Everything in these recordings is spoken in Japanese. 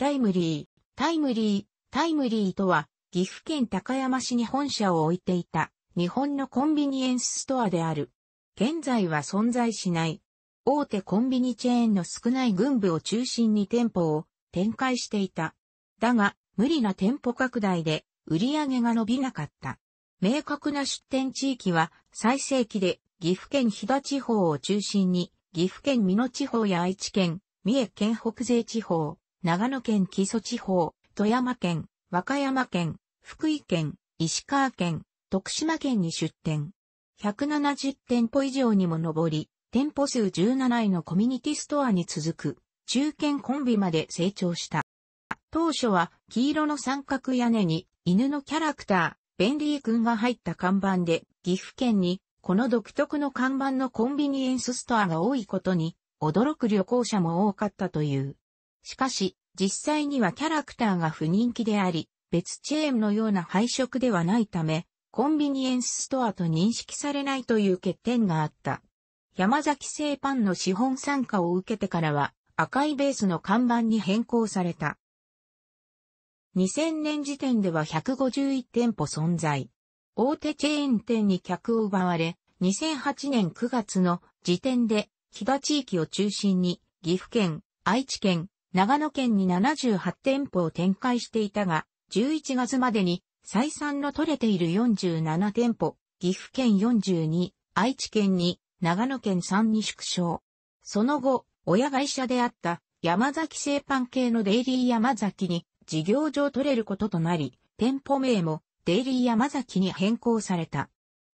タイムリー、タイムリー、タイムリーとは、岐阜県高山市に本社を置いていた、日本のコンビニエンスストアである。現在は存在しない。大手コンビニチェーンの少ない軍部を中心に店舗を展開していた。だが、無理な店舗拡大で売り上げが伸びなかった。明確な出店地域は最盛期で岐阜県飛騨地方を中心に岐阜県美濃地方や愛知県、三重県北西地方、長野県木曽地方、富山県、和歌山県、福井県、石川県、徳島県に出店。170店舗以上にも上り、店舗数17位のコミュニティストアに続く、中堅コンビまで成長した。当初は黄色の三角屋根に犬のキャラクター、ベンリー君が入った看板で、岐阜県にこの独特の看板のコンビニエンスストアが多いことに、驚く旅行者も多かったという。しかし、実際にはキャラクターが不人気であり、別チェーンのような配色ではないため、コンビニエンスストアと認識されないという欠点があった。山崎製パンの資本参加を受けてからは赤いベースの看板に変更された。2000年時点では151店舗存在。大手チェーン店に客を奪われ、2008年9月の時点で、木田地域を中心に、岐阜県、愛知県、長野県に78店舗を展開していたが、11月までに採算の取れている47店舗、岐阜県42、愛知県に、長野県3に縮小。その後、親会社であった山崎製パン系のデイリー山崎に事業上取れることとなり、店舗名もデイリー山崎に変更された。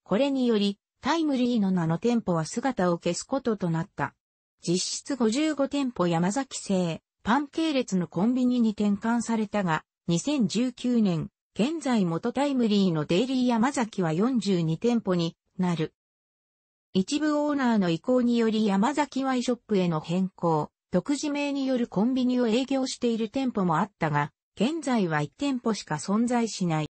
これにより、タイムリーの名の店舗は姿を消すこととなった。実質55店舗山崎製、パン系列のコンビニに転換されたが、2019年、現在元タイムリーのデイリー山崎は42店舗になる。一部オーナーの意向により山崎ワイショップへの変更、独自名によるコンビニを営業している店舗もあったが、現在は1店舗しか存在しない。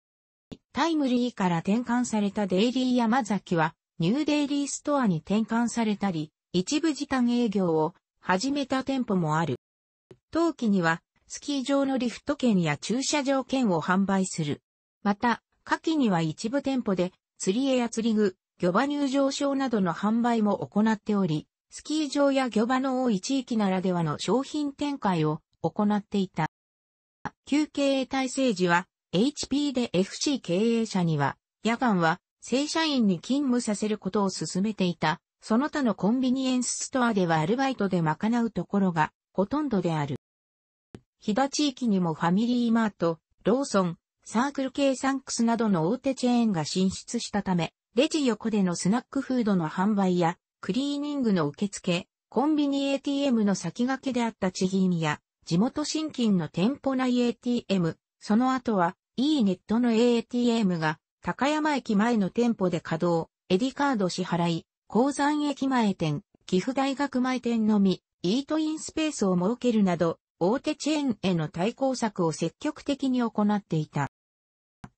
タイムリーから転換されたデイリー山崎は、ニューデイリーストアに転換されたり、一部時短営業を始めた店舗もある。冬季には、スキー場のリフト券や駐車場券を販売する。また、夏季には一部店舗で、釣り絵や釣り具、魚場入場証などの販売も行っており、スキー場や魚場の多い地域ならではの商品展開を行っていた。休憩体制時は、HP で FC 経営者には、夜間は正社員に勤務させることを進めていた。その他のコンビニエンスストアではアルバイトで賄うところがほとんどである。日田地域にもファミリーマート、ローソン、サークル系サンクスなどの大手チェーンが進出したため、レジ横でのスナックフードの販売や、クリーニングの受付、コンビニ ATM の先駆けであった地銀や、地元新金の店舗内 ATM、その後は、e ネットの ATM が、高山駅前の店舗で稼働、エディカード支払い、鉱山駅前店、岐阜大学前店のみ、イートインスペースを設けるなど、大手チェーンへの対抗策を積極的に行っていた。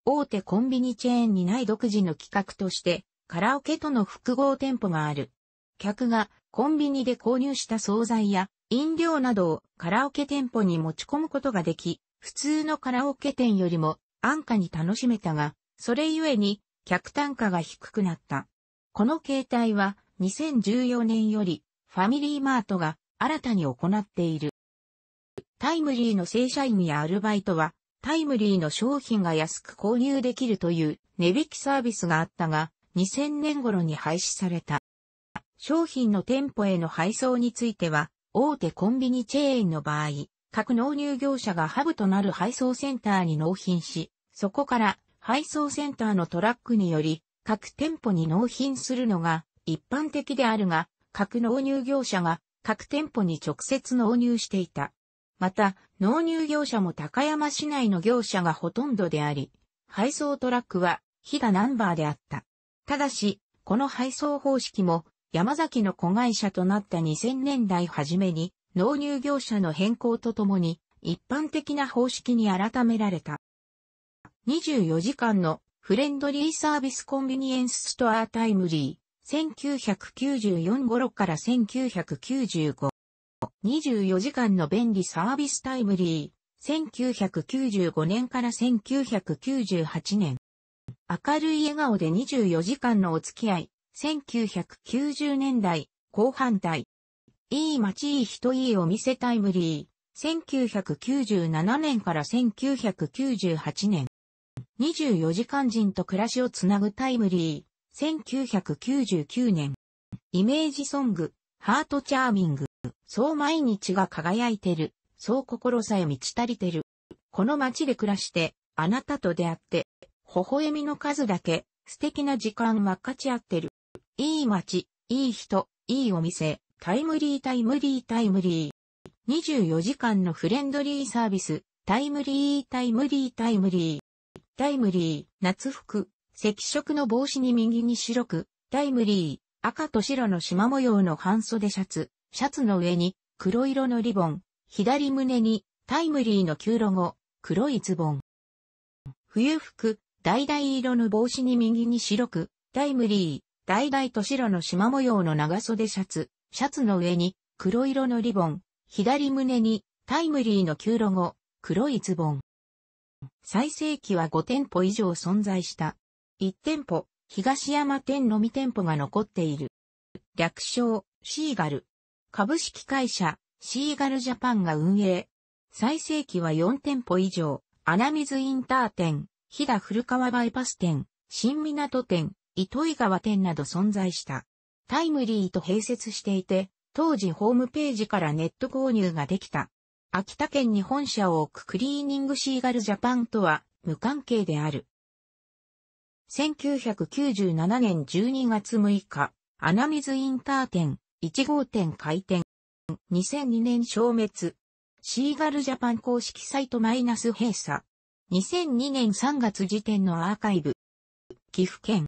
大手コンビニチェーンにない独自の企画として、カラオケとの複合店舗がある。客がコンビニで購入した惣菜や飲料などをカラオケ店舗に持ち込むことができ、普通のカラオケ店よりも安価に楽しめたが、それゆえに客単価が低くなった。この形態は2014年よりファミリーマートが新たに行っている。タイムリーの正社員やアルバイトは、タイムリーの商品が安く購入できるという値引きサービスがあったが、2000年頃に廃止された。商品の店舗への配送については、大手コンビニチェーンの場合、各納入業者がハブとなる配送センターに納品し、そこから配送センターのトラックにより、各店舗に納品するのが一般的であるが、各納入業者が各店舗に直接納入していた。また、納入業者も高山市内の業者がほとんどであり、配送トラックは、飛がナンバーであった。ただし、この配送方式も、山崎の子会社となった2000年代初めに、納入業者の変更とともに、一般的な方式に改められた。24時間のフレンドリーサービスコンビニエンスストアタイムリー。1994頃から1995。24時間の便利サービスタイムリー。1995年から1998年。明るい笑顔で24時間のお付き合い。1990年代後半代。いい街いい人いいお店タイムリー。1997年から1998年。24時間人と暮らしをつなぐタイムリー。1999年、イメージソング、ハートチャーミング、そう毎日が輝いてる、そう心さえ満ち足りてる。この街で暮らして、あなたと出会って、微笑みの数だけ、素敵な時間はかち合ってる。いい街、いい人、いいお店、タイムリータイムリータイムリー。24時間のフレンドリーサービス、タイムリータイムリータイムリー。タイムリー、夏服、赤色の帽子に右に白く、タイムリー、赤と白の縞模様の半袖シャツ、シャツの上に黒色のリボン、左胸にタイムリーの旧ロゴ、黒いズボン。冬服、橙色の帽子に右に白く、タイムリー、橙と白の縞模様の長袖シャツ、シャツの上に黒色のリボン、左胸にタイムリーの旧ロゴ、黒いズボン。最盛期は5店舗以上存在した。1店舗、東山店のみ店舗が残っている。略称、シーガル。株式会社、シーガルジャパンが運営。最盛期は4店舗以上、穴水インター店、飛騨古川バイパス店、新港店、糸井川店など存在した。タイムリーと併設していて、当時ホームページからネット購入ができた。秋田県に本社を置くクリーニングシーガルジャパンとは無関係である。1997年12月6日、穴水インター店1号店開店。2002年消滅。シーガルジャパン公式サイトマイナス閉鎖。2002年3月時点のアーカイブ。岐阜県。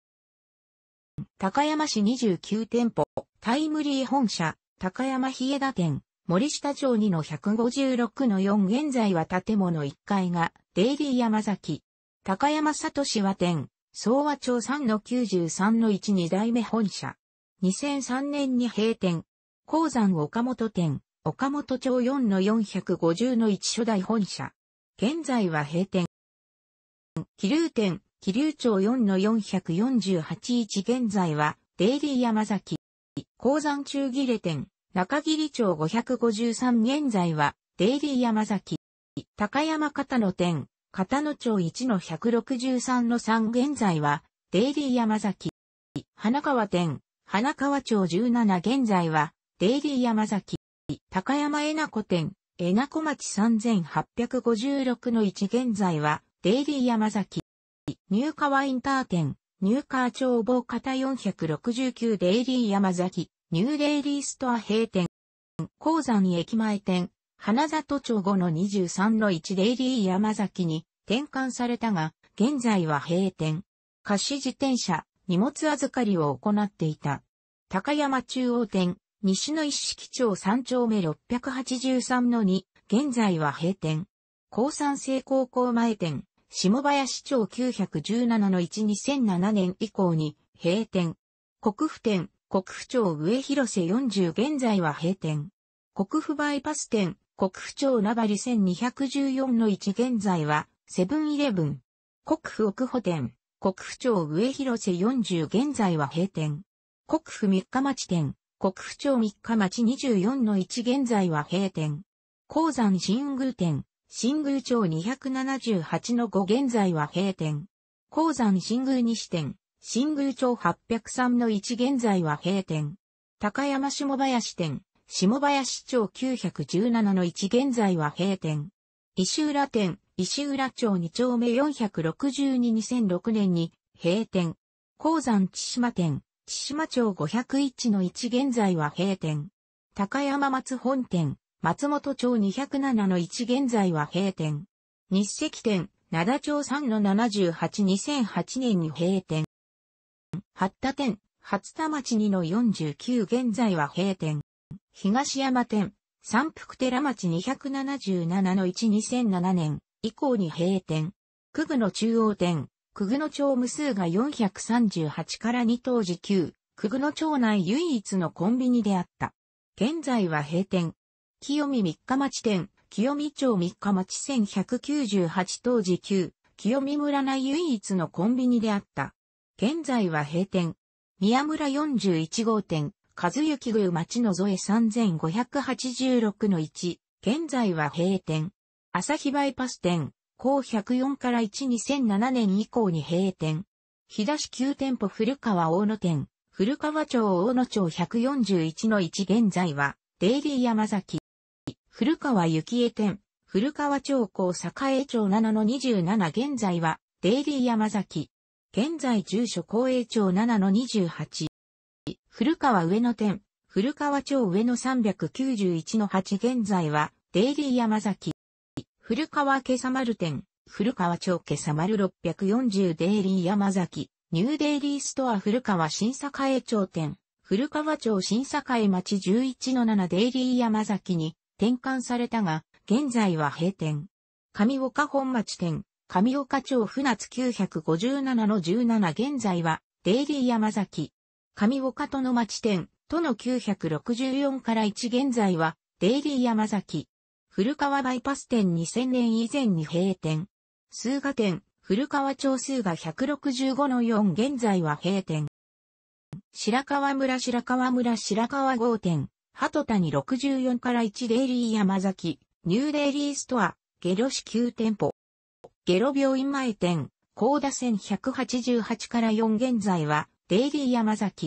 高山市29店舗。タイムリー本社。高山日枝店。森下町2の156の4現在は建物1階が、デイリー山崎。高山里市は店。総和町3の93の1二代目本社。2003年に閉店。鉱山岡本店、岡本町4の450の1初代本社。現在は閉店。気流店、気流町4の4481現在は、デイリー山崎。鉱山中切れ店、中切町553現在は、デイリー山崎。高山方の店、片野町1の163の3現在は、デイリー山崎。花川店、花川町17現在は、デイリー山崎。高山えなこ店、えなこ町3856の1現在は、デイリー山崎。ニューカワインター店、ニューカー町防方469デイリー山崎、ニューデイリーストア閉店。鉱山駅前店、花里町後の23の1デイリー山崎に転換されたが、現在は閉店。貸し自転車、荷物預かりを行っていた。高山中央店、西の一式町3丁目683の2、現在は閉店。高山西高校前店、下林町917の1 2007年以降に閉店。国府店、国府町上広瀬40現在は閉店。国府バイパス店、国府町名張1214の1現在は、セブンイレブン。国府奥保店。国府町上広瀬40現在は閉店。国府三日町店。国府町三日町24の1現在は閉店。鉱山新宮店。新宮町278の5現在は閉店。鉱山新宮西店。新宮町803の1現在は閉店。高山下林店。下林町917の1現在は閉店。石浦店、石浦町2丁目4622006年に閉店。鉱山千島店、千島町501の1現在は閉店。高山松本店、松本町207の1現在は閉店。日赤店、灘町3の782008年に閉店。八田店、初田町2の49現在は閉店。東山店、三福寺町277の1 2007年以降に閉店。区具の中央店、区具の町無数が438から2当時9、区具の町内唯一のコンビニであった。現在は閉店。清見三日町店、清見町三日町1198当時9、清見村内唯一のコンビニであった。現在は閉店。宮村41号店、和幸宮町の添3586の1、現在は閉店。朝日バイパス店、高104から12007年以降に閉店。日田市9店舗古川大野店、古川町大野町141の1現在は、デイリー山崎。古川幸恵店、古川町高栄町7の27現在は、デイリー山崎。現在住所公営町7の28。古川上野店、古川町上野391の8現在は、デイリー山崎。古川今朝丸店、古川町今朝丸640デイリー山崎、ニューデイリーストア古川新栄町店、古川町新栄町11の7デイリー山崎に転換されたが、現在は閉店。上岡本町店、上岡町船津957の17現在は、デイリー山崎、上岡との町店、との964から1現在は、デイリー山崎。古川バイパス店2000年以前に閉店。数賀店、古川町数が165の4現在は閉店。白川村白川村白川号店、鳩谷64から1デイリー山崎、ニューデイリーストア、ゲロ市9店舗。ゲロ病院前店、高田線188から4現在は、デイリー山崎。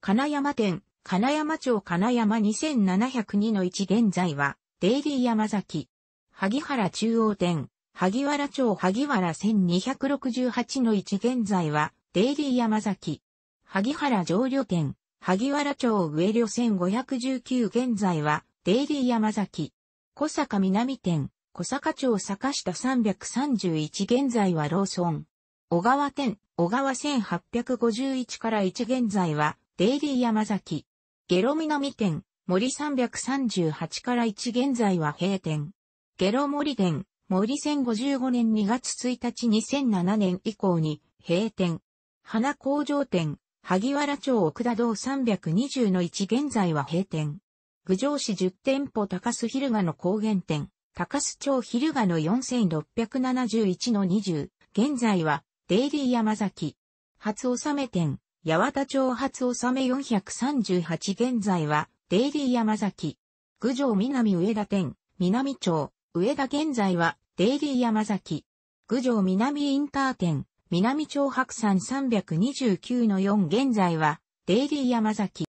金山店、金山町金山2702の1現在は、デイリー山崎。萩原中央店、萩原町萩原1268の1現在は、デイリー山崎。萩原上旅店、萩原町上旅1519現在は、デイリー山崎。小坂南店、小坂町坂下331現在はローソン。小川店、小川1851から1現在は、デイリー山崎。ゲロ南店、森338から1現在は閉店。ゲロ森店、森1055年2月1日2007年以降に閉店。花工場店、萩原町奥田堂320の1現在は閉店。郡上市10店舗高須昼賀の高原店、高須町昼賀の4671の20、現在はデイリー山崎。初納め店、八幡町初納め438現在は、デイリー山崎。九条南上田店、南町、上田現在は、デイリー山崎。九条南インター店、南町白山329-4現在は、デイリー山崎。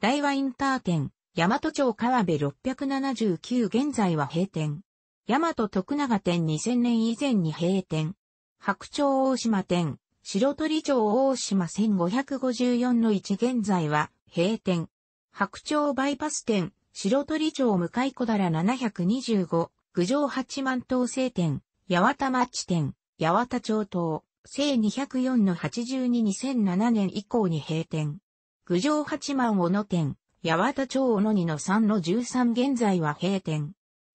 大和インター店、大和町川辺679現在は閉店。大和徳永店2000年以前に閉店。白鳥大島店、白鳥町大島1554の1現在は閉店。白鳥バイパス店、白鳥町向井小平725、郡上八幡東西店、八幡町店、八幡町等。正204の822007年以降に閉店。郡上八幡小野店、八幡町小野2の3の13現在は閉店。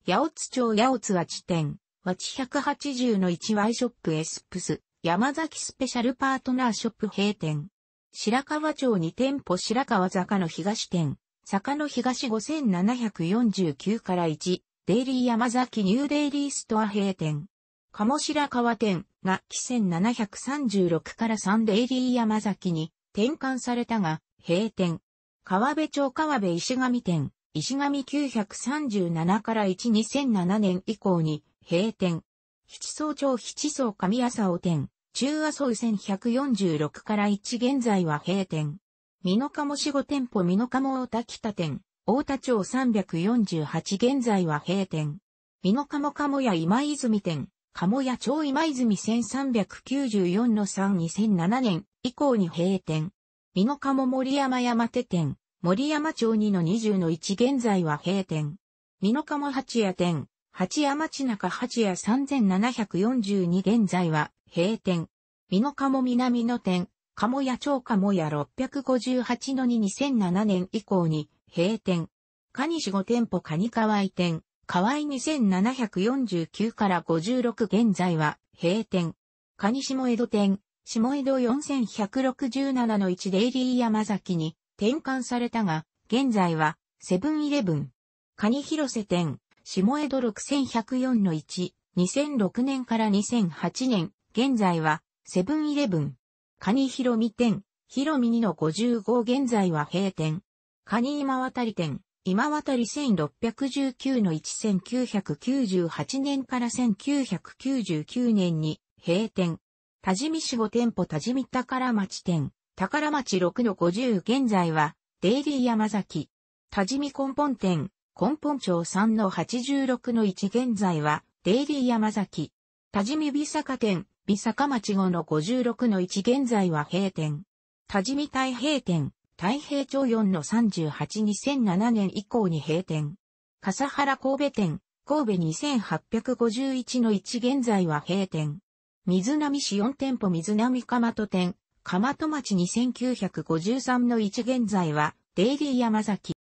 八尾津町八尾津は地点。ワチ180の 1Y ショップエスプス、山崎スペシャルパートナーショップ閉店。白川町2店舗白川坂の東店、坂の東5749から1、デイリー山崎ニューデイリーストア閉店。鴨白川店が七1736から3デイリー山崎に転換されたが、閉店。川辺町川辺石上店、石上937から1 2007年以降に閉店。七層町七層上浅尾店、中麻尾1146から1現在は閉店。美濃鴨四五店舗美濃鴨大田北店、大田町348現在は閉店。美濃鴨鴨屋今泉店、鴨屋町今泉1394の3 2007年以降に閉店。美濃鴨森山山手店、森山町2の20の1現在は閉店。美濃鴨八屋店、八谷町中八谷3742現在は閉店。美濃鴨南の店、鴨屋町鴨屋658の2 2007年以降に閉店。カニ市5店舗カニ河合店、河合2749から56現在は閉店。カニ下江戸店、下江戸4167の1デイリー山崎に転換されたが、現在はセブンイレブン。カニ広瀬店、下江戸6104の1、2006年から2008年、現在は、セブンイレブン。カニヒロミ店、ヒロミ2の55現在は閉店。カニ今渡り店、今渡り1619の1998年から1999年に閉店。多治見市5店舗多治見宝町店、宝町6の50現在は、デイリー山崎。多治見根本店、根本町3の86の1現在は、デイリー山崎。多治見美坂店、美坂町5の56の1現在は閉店。多治見太平店、太平町4の382007年以降に閉店。笠原神戸店、神戸2851の1現在は閉店。水波市4店舗水波まと店、かまと町2953の1現在は、デイリー山崎。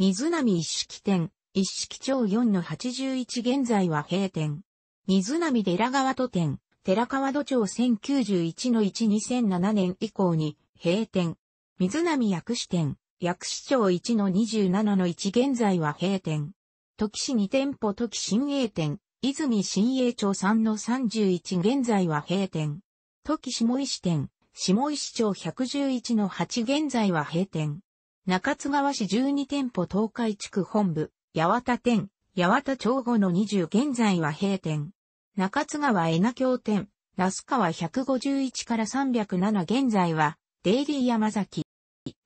水波一式店、一式町4の81現在は閉店。水波寺川都店、寺川都町1091の1 2007年以降に閉店。水波薬師店、薬師町1の27の1現在は閉店。時市2店舗時新栄店、泉新栄町3の31現在は閉店。時下石店、下石町111の8現在は閉店。中津川市12店舗東海地区本部、八幡店、八幡町後の20現在は閉店。中津川江名京店、那須川151から307現在は、デイリー山崎。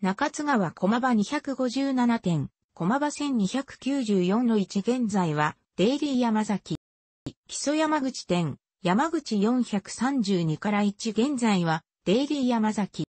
中津川駒場257店、駒場1294の1現在は、デイリー山崎。木曽山口店、山口432から1現在は、デイリー山崎。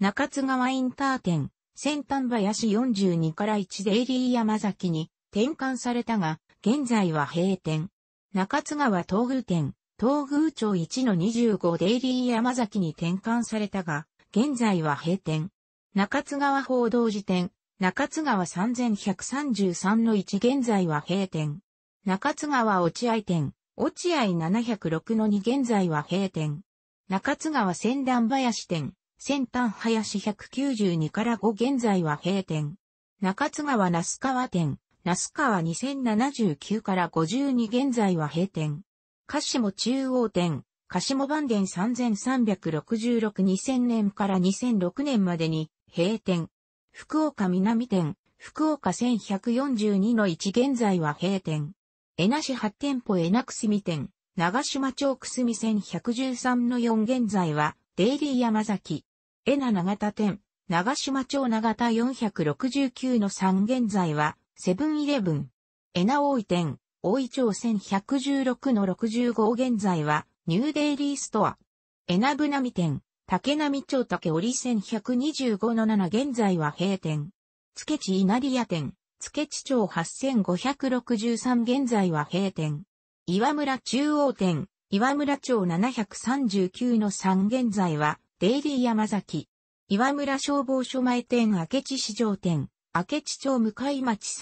中津川インター店、先端林42から1デイリー山崎に転換されたが、現在は閉店。中津川東宮店、東宮町1の25デイリー山崎に転換されたが、現在は閉店。中津川報道辞店中津川3133の1現在は閉店。中津川落合店、落合706の2現在は閉店。中津川千段林店、先端林192から5現在は閉店。中津川那須川店、那須川2079から52現在は閉店。鹿島中央店、鹿島番店3366-2000年から2006年までに閉店。福岡南店、福岡1142の1現在は閉店。江那市8店舗江那くすみ店、長島町くすみ1113の4現在は、デイリー山崎。江名長田店、長島町長田469の3現在は、セブンイレブン。江名大井店、大井町1116の65現在は、ニューデイリーストア。江名部並店、竹並町竹折1125の7現在は閉店。つけち稲荷屋店、つけち町8563現在は閉店。岩村中央店、岩村町739の3現在は、デイリー山崎、岩村消防署前店明智市場店、明智町向井町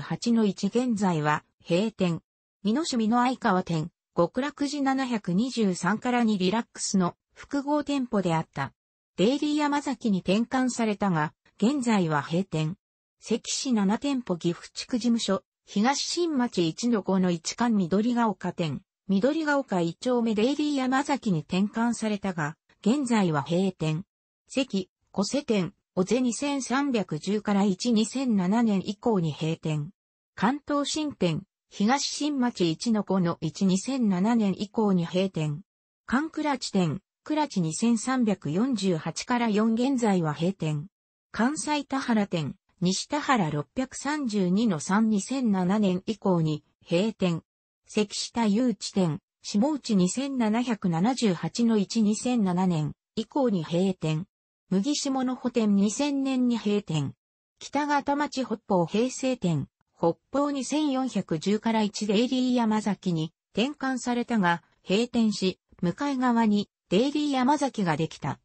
338の1現在は閉店。美濃市美濃相川店、極楽寺723から2リラックスの複合店舗であった。デイリー山崎に転換されたが、現在は閉店。関市7店舗岐阜地区事務所、東新町1の5の1館緑が丘店、緑が丘1丁目デイリー山崎に転換されたが、現在は閉店。関、小瀬店、尾瀬2310から12007年以降に閉店。関東新店、東新町一の子の12007年以降に閉店。関倉地店、倉地2348から4現在は閉店。関西田原店、西田原632の3 2007年以降に閉店。関下誘致店、下内2778の1 2007年以降に閉店。麦下の補店2000年に閉店。北方町北方平成店。北方2410から1デイリー山崎に転換されたが、閉店し、向かい側にデイリー山崎ができた。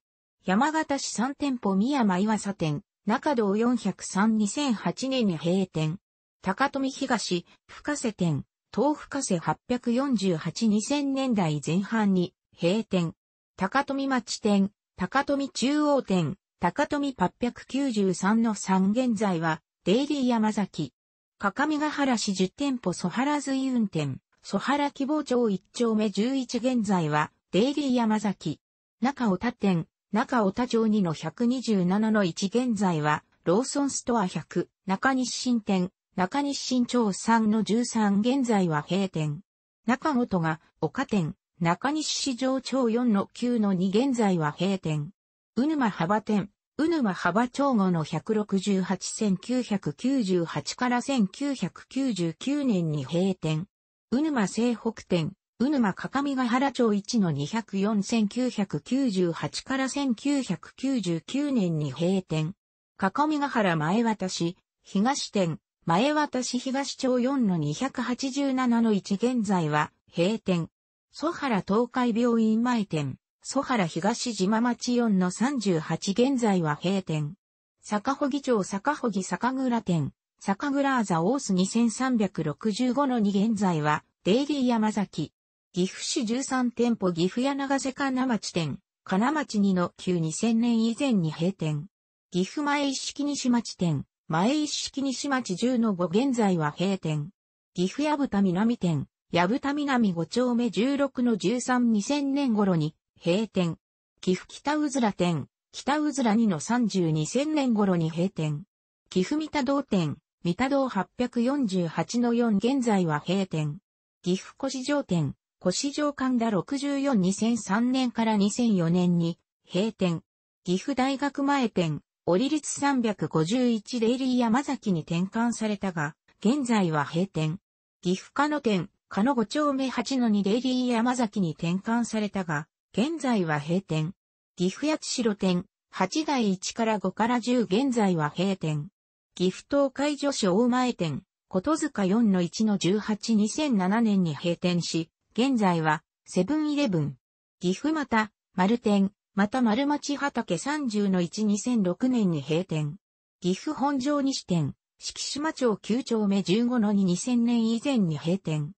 山形市3店舗宮間岩佐店、中道403 2008年に閉店。高富東、深瀬店、豆腐瀬セ848-2000年代前半に閉店。高富町店、高富中央店、高富893の3現在は、デイリー山崎。かかみがはら市10店舗ソハラ随運店、ソハラ希望町1丁目11現在は、デイリー山崎。中尾田店、中尾田町2の127の1現在は、ローソンストア100、中西新店、中西新町3の13現在は閉店。中本が岡店、中西市場町4の9の2現在は閉店。うぬま幅店、うぬま幅町後の168998 1から1999年に閉店。うぬま西北店、うぬまかかみが原町1の204998 1から1999年に閉店。かかみが原前渡し、東店、前渡し東町4の287の1現在は閉店。蘇原東海病院前店。蘇原東島町4の38現在は閉店。坂穂町坂穂坂蔵店。坂アザオ大須2365の2現在はデイリー山崎。岐阜市13店舗岐阜屋長瀬金町店。金町2の9 2000年以前に閉店。岐阜前一式西町店。前一式西町10の5現在は閉店。岐阜矢蓋南店、矢蓋南5丁目16の13 2000年頃に閉店。岐阜北うずら店、北うずら2の3十2000年頃に閉店。岐阜三田道店、三田道848の4現在は閉店。岐阜越城店、越城神田64 2003年から2004年に閉店。岐阜大学前店、折立リツ351デイリー山崎に転換されたが、現在は閉店。岐阜家の店、家の5丁目8の2デイリー山崎に転換されたが、現在は閉店。岐阜八代店、8台1から5から10現在は閉店。岐阜東海女子大前店、琴塚4の1の182007年に閉店し、現在はセブンイレブン。岐阜また、丸店、また丸町畑30の1 2006年に閉店。岐阜本庄西店、四季島町9丁目15の2 2000年以前に閉店。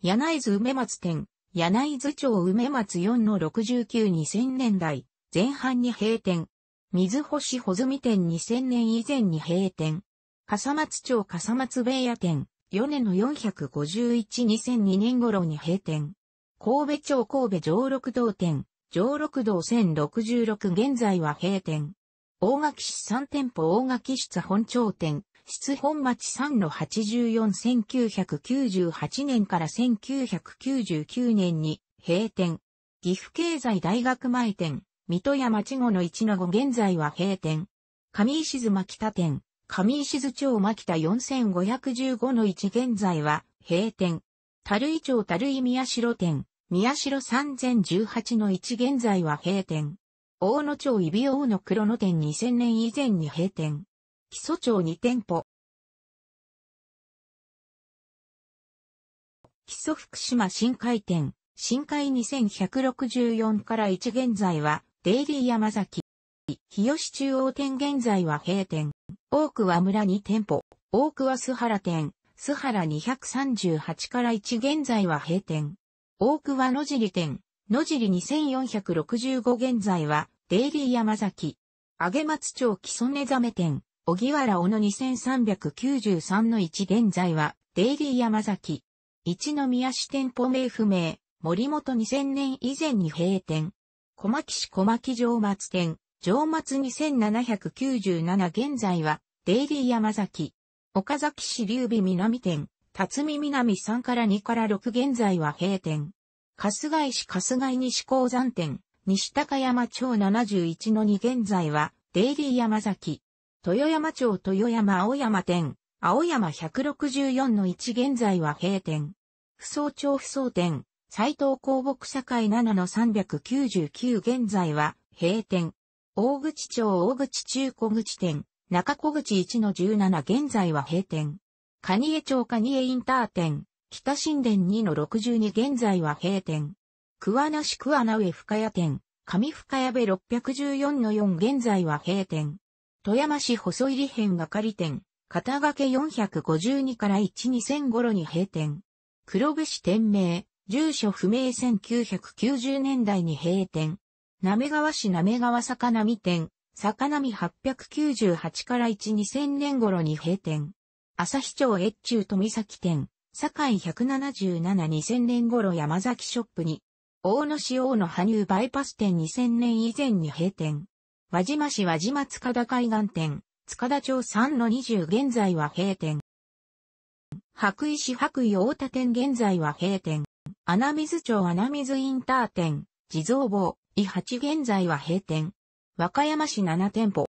柳津梅松店、柳津町梅松4の692000年代前半に閉店。水星穂積店2000年以前に閉店。笠松町笠松米屋店、4年の451-2002年頃に閉店。神戸町神戸上六道店、上六道1066現在は閉店。大垣市3店舗大垣室本町店、室本町3の841998年から1999年に閉店。岐阜経済大学前店、水戸屋町後の1の5現在は閉店。上石津牧田店、上石津町牧田4515の1現在は閉店。樽井町樽井宮城店、宮城3018の1現在は閉店。大野町伊比大野黒野店2000年以前に閉店。木曽町2店舗。木曽福島深海店、深海2164から1現在は、デイリー山崎。日吉中央店現在は閉店。大桑村2店舗。大桑須原店、須原238から1現在は閉店。大桑野尻店、野尻2465現在は、デイリー山崎。上松町木曽根ザメ店、小木原小野2393の1現在は、デイリー山崎。一宮市店舗名不明、森本2000年以前に閉店。小牧市小牧城松店、城松2797現在は、デイリー山崎。岡崎市劉備南店、辰見南3から2から6現在は閉店。春日井市春日井西鉱山店、西高山町71の2現在は、デイリー山崎。豊山町豊山青山店、青山164の1現在は閉店。不総町不総店、斎藤公木社会7の399現在は閉店。大口町大口中小口店、中小口1の17現在は閉店。蟹江町蟹江インター店、北新田2の62現在は閉店。桑名市桑名上深谷店、上深谷部614の4現在は閉店。富山市細入辺り店、片掛452から12000頃に閉店。黒部市店名、住所不明1990年代に閉店。滑川市滑川坂波店、坂波898から12000年頃に閉店。朝日町越中富崎店、堺177-2000年頃山崎ショップに、大野市大野羽生バイパス店2000年以前に閉店。輪島市輪島塚田海岸店、塚田町3-20現在は閉店。白石白衣大田店現在は閉店。穴水町穴水インター店、地蔵坊、伊八現在は閉店。和歌山市7店舗。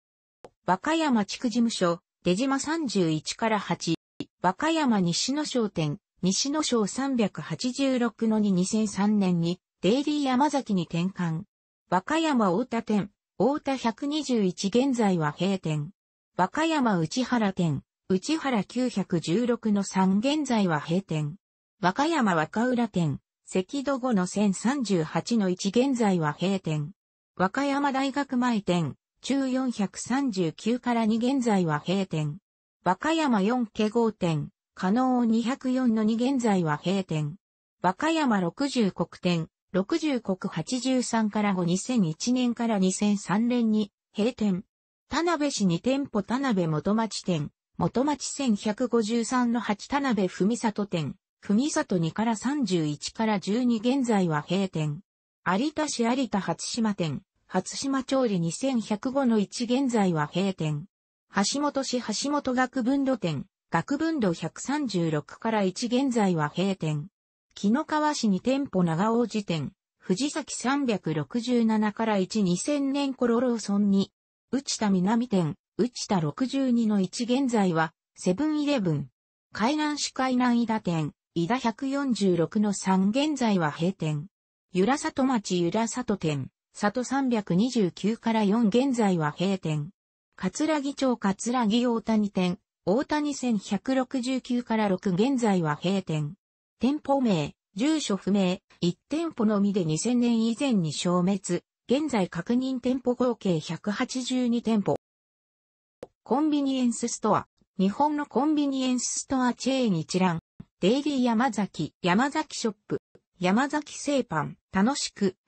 和歌山地区事務所、出島31から8、和歌山西野商店、西野商386の2 2003年に、デイリー山崎に転換。和歌山大田店、大田121現在は閉店。和歌山内原店、内原916の3現在は閉店。和歌山若浦店、赤戸後の1038の1現在は閉店。和歌山大学前店、中439から2現在は閉店。和歌山4家号店、加納204の2現在は閉店。和歌山60国店、60国83から5 2001年から2003年に閉店。田辺市2店舗田辺元町店、元町1153の8田辺文里店、文里2から31から12現在は閉店。有田市有田初島店、初島調理2105の1現在は閉店。橋本市橋本学分路店、学分路136から1現在は閉店。木の川市に店舗長王寺店、藤崎367から1 2000年頃ローソンに、内田南店、内田62の1現在は、セブンイレブン。海南市海南井田店、井田146の3現在は閉店。由ら里町由ら里店、里329から4現在は閉店。桂木町桂木大谷店、大谷1169から6現在は閉店。店舗名、住所不明、1店舗のみで2000年以前に消滅、現在確認店舗合計182店舗。コンビニエンスストア、日本のコンビニエンスストアチェーン一覧、デイリー山崎、山崎ショップ、山崎製パン、楽しく、